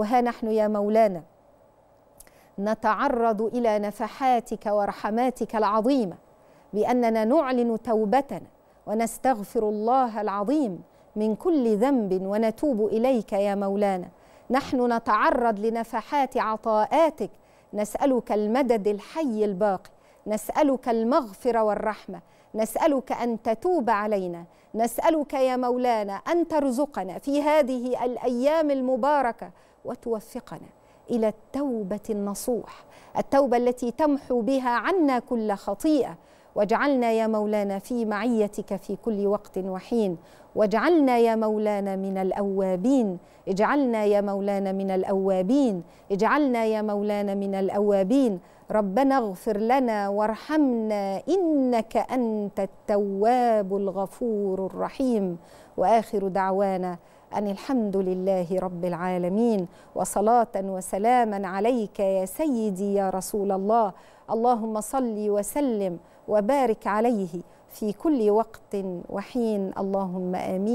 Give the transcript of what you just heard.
وها نحن يا مولانا نتعرض الى نفحاتك ورحماتك العظيمه باننا نعلن توبتنا ونستغفر الله العظيم من كل ذنب ونتوب اليك يا مولانا نحن نتعرض لنفحات عطاءاتك نسالك المدد الحي الباقي نسالك المغفره والرحمه نسالك ان تتوب علينا نسالك يا مولانا ان ترزقنا في هذه الايام المباركه وتوفقنا الى التوبه النصوح التوبه التي تمحو بها عنا كل خطيئه واجعلنا يا مولانا في معيتك في كل وقت وحين واجعلنا يا مولانا من الاوابين اجعلنا يا مولانا من الاوابين اجعلنا يا مولانا من الاوابين ربنا اغفر لنا وارحمنا انك انت التواب الغفور الرحيم واخر دعوانا ان الحمد لله رب العالمين وصلاه وسلاما عليك يا سيدي يا رسول الله اللهم صل وسلم وبارك عليه في كل وقت وحين اللهم امين